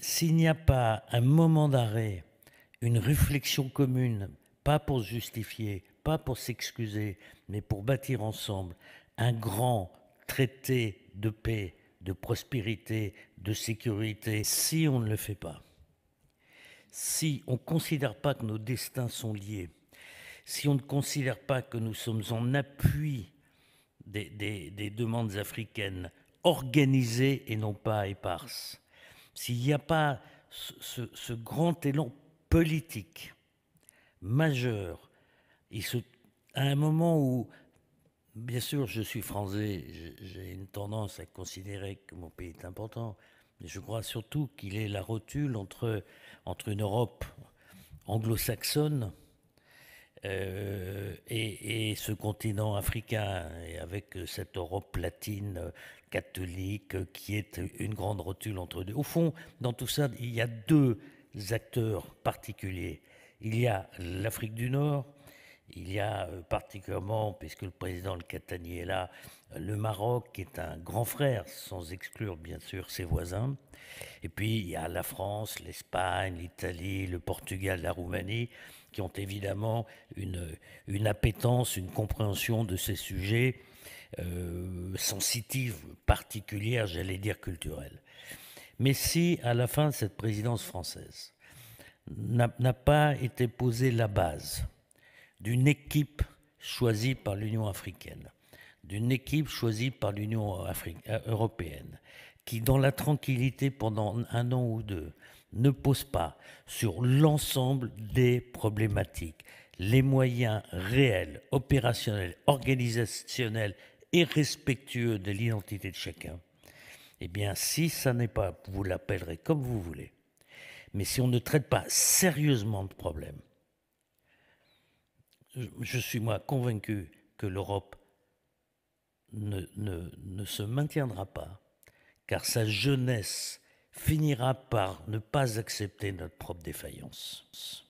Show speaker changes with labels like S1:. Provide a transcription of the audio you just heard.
S1: s'il n'y a pas un moment d'arrêt, une réflexion commune, pas pour justifier, pas pour s'excuser, mais pour bâtir ensemble un grand traité de paix, de prospérité, de sécurité, si on ne le fait pas, si on ne considère pas que nos destins sont liés, si on ne considère pas que nous sommes en appui des, des demandes africaines organisées et non pas éparses, s'il n'y a pas ce, grand élan politique majeur, il se, à un moment où, bien sûr, je suis français, j'ai une tendance à considérer que mon pays est important, mais je crois surtout qu'il est la rotule entre, entre une Europe anglo-saxonne, euh, et, ce continent africain, et avec euh, cette Europe latine euh, catholique euh, qui est une grande rotule entre deux. Au fond, dans tout ça, il y a deux acteurs particuliers. Il y a l'Afrique du Nord, il y a euh, particulièrement, puisque le président le Catani est là, le Maroc qui est un grand frère, sans exclure bien sûr ses voisins. Et puis il y a la France, l'Espagne, l'Italie, le Portugal, la Roumanie, qui ont évidemment une, appétence, une compréhension de ces sujets euh, particulières, j'allais dire culturels. Mais si, à la fin de cette présidence française, n'a pas été posée la base d'une équipe choisie par l'Union africaine, d'une équipe choisie par l'Union euh, européenne, qui, dans la tranquillité pendant un an ou deux, ne pose pas sur l'ensemble des problématiques les moyens réels, opérationnels, organisationnels et respectueux de l'identité de chacun, eh bien, si ça n'est pas, vous l'appellerez comme vous voulez, mais si on ne traite pas sérieusement de problème, je suis moi convaincu que l'Europe ne, se maintiendra pas, car sa jeunesse finira par ne pas accepter notre propre défaillance.